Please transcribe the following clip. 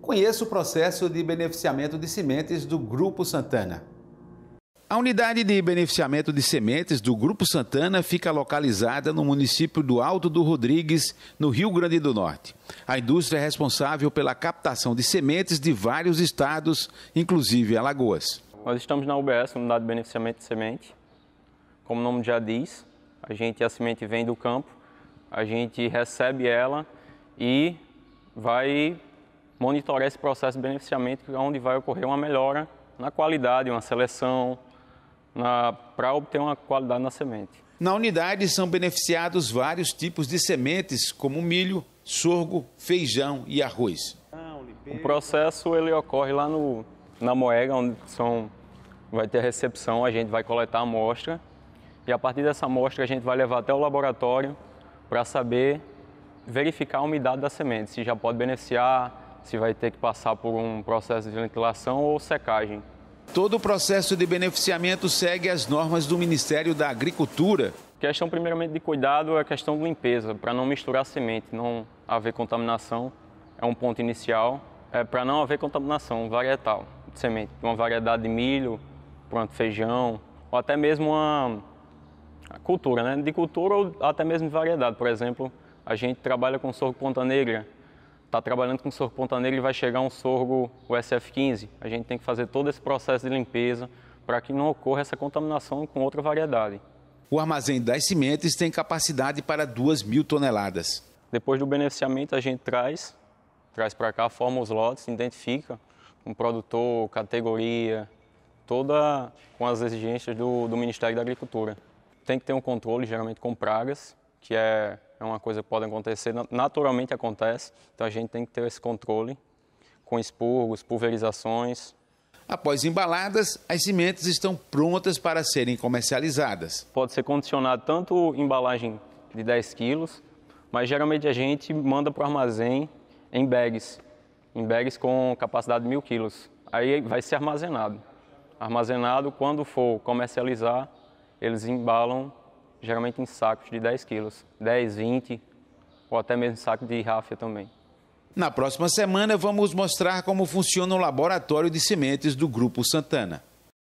Conheça o processo de beneficiamento de sementes do Grupo Santana. A unidade de beneficiamento de sementes do Grupo Santana fica localizada no município do Alto do Rodrigues, no Rio Grande do Norte. A indústria é responsável pela captação de sementes de vários estados, inclusive Alagoas. Nós estamos na UBS, Unidade de Beneficiamento de Semente. Como o nome já diz, a gente a semente vem do campo, a gente recebe ela e vai monitorar esse processo de beneficiamento, é onde vai ocorrer uma melhora na qualidade, uma seleção, para obter uma qualidade na semente. Na unidade são beneficiados vários tipos de sementes, como milho, sorgo, feijão e arroz. O processo ele ocorre lá no, na moega, onde são, vai ter a recepção, a gente vai coletar a amostra e a partir dessa amostra a gente vai levar até o laboratório para saber verificar a umidade da semente, se já pode beneficiar, se vai ter que passar por um processo de ventilação ou secagem. Todo o processo de beneficiamento segue as normas do Ministério da Agricultura. questão, primeiramente, de cuidado é a questão de limpeza, para não misturar semente, não haver contaminação, é um ponto inicial. É para não haver contaminação varietal de semente, uma variedade de milho, pronto, feijão, ou até mesmo uma cultura, né? De cultura ou até mesmo de variedade. Por exemplo, a gente trabalha com sorgo ponta negra, está trabalhando com sorgo pontaneiro e vai chegar um sorgo USF15. A gente tem que fazer todo esse processo de limpeza para que não ocorra essa contaminação com outra variedade. O armazém das sementes tem capacidade para 2 mil toneladas. Depois do beneficiamento, a gente traz, traz para cá, forma os lotes, identifica um produtor, categoria, toda com as exigências do, do Ministério da Agricultura. Tem que ter um controle, geralmente com pragas, que é é uma coisa que pode acontecer, naturalmente acontece, então a gente tem que ter esse controle com expurgos, pulverizações. Após embaladas, as sementes estão prontas para serem comercializadas. Pode ser condicionado tanto embalagem de 10 quilos, mas geralmente a gente manda para o armazém em bags, em bags com capacidade de mil quilos. Aí vai ser armazenado. Armazenado, quando for comercializar, eles embalam geralmente em sacos de 10 quilos, 10, 20 ou até mesmo saco de ráfia também. Na próxima semana, vamos mostrar como funciona o laboratório de sementes do Grupo Santana.